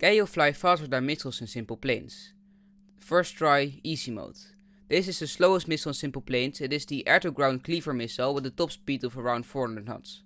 Keio Fly Faster than Missiles in Simple Planes. First Try Easy Mode. This is the slowest missile in Simple Planes. It is the air-to-ground cleaver missile with a top speed of around 400 knots.